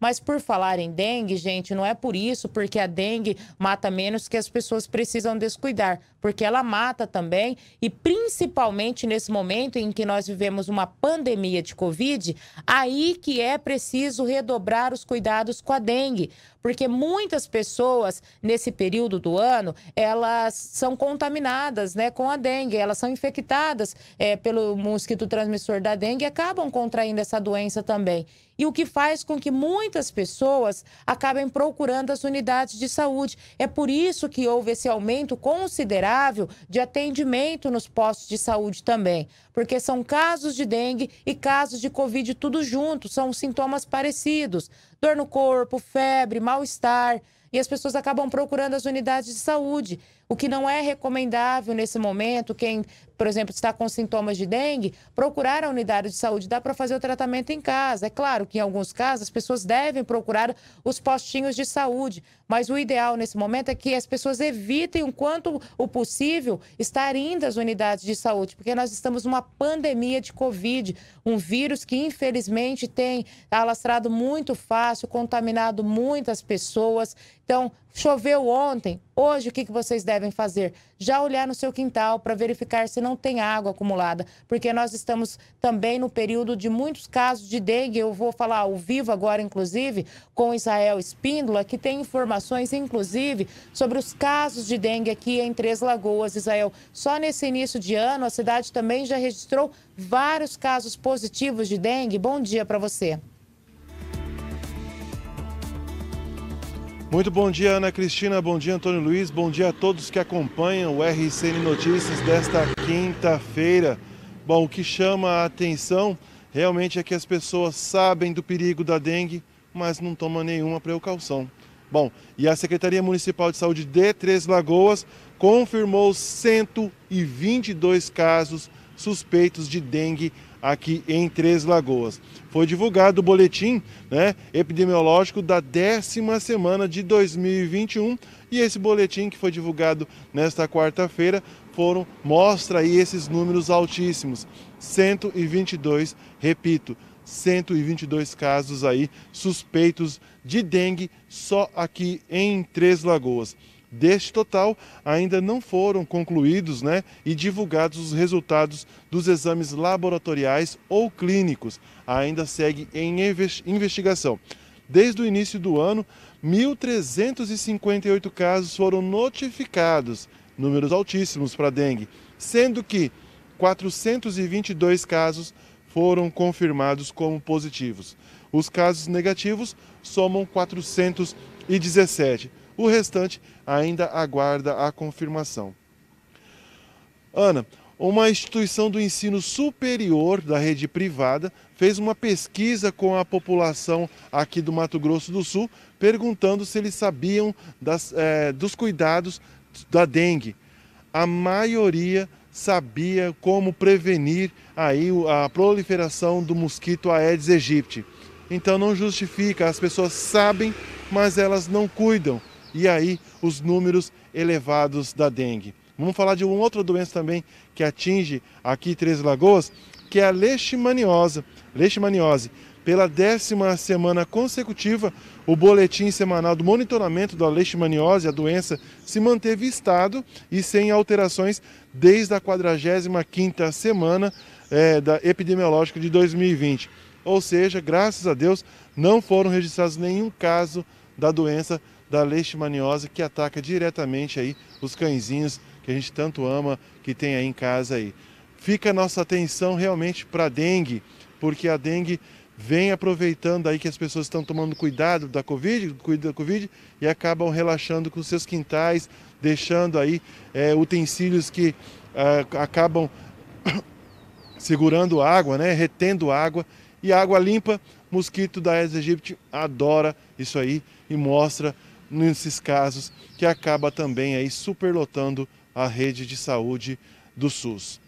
Mas por falar em dengue, gente, não é por isso, porque a dengue mata menos que as pessoas precisam descuidar, porque ela mata também e principalmente nesse momento em que nós vivemos uma pandemia de Covid, aí que é preciso redobrar os cuidados com a dengue, porque muitas pessoas nesse período do ano elas são contaminadas, né, com a dengue, elas são infectadas é, pelo mosquito transmissor da dengue e acabam contraindo essa doença também e o que faz com que muitas pessoas acabem procurando as unidades de saúde. É por isso que houve esse aumento considerável de atendimento nos postos de saúde também, porque são casos de dengue e casos de Covid tudo junto, são sintomas parecidos: dor no corpo, febre, mal-estar e as pessoas acabam procurando as unidades de saúde, o que não é recomendável nesse momento. Quem, por exemplo, está com sintomas de dengue, procurar a unidade de saúde. Dá para fazer o tratamento em casa. É claro que, em alguns casos, as pessoas devem procurar os postinhos de saúde, mas o ideal nesse momento é que as pessoas evitem o quanto o possível estar indo às unidades de saúde, porque nós estamos numa pandemia de Covid, um vírus que infelizmente tem alastrado muito fácil, contaminado muitas pessoas então, choveu ontem, hoje o que, que vocês devem fazer? Já olhar no seu quintal para verificar se não tem água acumulada, porque nós estamos também no período de muitos casos de dengue. Eu vou falar ao vivo agora, inclusive, com Israel Espíndola, que tem informações, inclusive, sobre os casos de dengue aqui em Três Lagoas, Israel. Só nesse início de ano, a cidade também já registrou vários casos positivos de dengue. Bom dia para você. Muito bom dia, Ana Cristina, bom dia, Antônio Luiz, bom dia a todos que acompanham o RCN Notícias desta quinta-feira. Bom, o que chama a atenção realmente é que as pessoas sabem do perigo da dengue, mas não tomam nenhuma precaução. Bom, e a Secretaria Municipal de Saúde de Três Lagoas confirmou 122 casos suspeitos de dengue aqui em Três Lagoas. Foi divulgado o boletim né, epidemiológico da décima semana de 2021 e esse boletim que foi divulgado nesta quarta-feira foram mostra aí esses números altíssimos, 122, repito, 122 casos aí suspeitos de dengue só aqui em Três Lagoas. Deste total, ainda não foram concluídos né, e divulgados os resultados dos exames laboratoriais ou clínicos. Ainda segue em investigação. Desde o início do ano, 1.358 casos foram notificados, números altíssimos para dengue, sendo que 422 casos foram confirmados como positivos. Os casos negativos somam 400 e 17. O restante ainda aguarda a confirmação. Ana, uma instituição do ensino superior da rede privada fez uma pesquisa com a população aqui do Mato Grosso do Sul, perguntando se eles sabiam das, é, dos cuidados da dengue. A maioria sabia como prevenir aí a proliferação do mosquito Aedes aegypti. Então não justifica, as pessoas sabem, mas elas não cuidam. E aí os números elevados da dengue. Vamos falar de uma outra doença também que atinge aqui Três Lagoas, que é a leishmaniose. Leishmaniose. Pela décima semana consecutiva, o boletim semanal do monitoramento da leishmaniose, a doença, se manteve estado e sem alterações desde a 45ª semana é, da epidemiológica de 2020. Ou seja, graças a Deus, não foram registrados nenhum caso da doença da leishmaniose que ataca diretamente aí os cãezinhos que a gente tanto ama, que tem aí em casa aí. Fica a nossa atenção realmente para a dengue, porque a dengue vem aproveitando aí que as pessoas estão tomando cuidado da Covid, cuidado da Covid e acabam relaxando com seus quintais, deixando aí é, utensílios que ah, acabam segurando água, né, retendo água e água limpa, mosquito da Aedes aegypti adora isso aí e mostra nesses casos que acaba também aí superlotando a rede de saúde do SUS.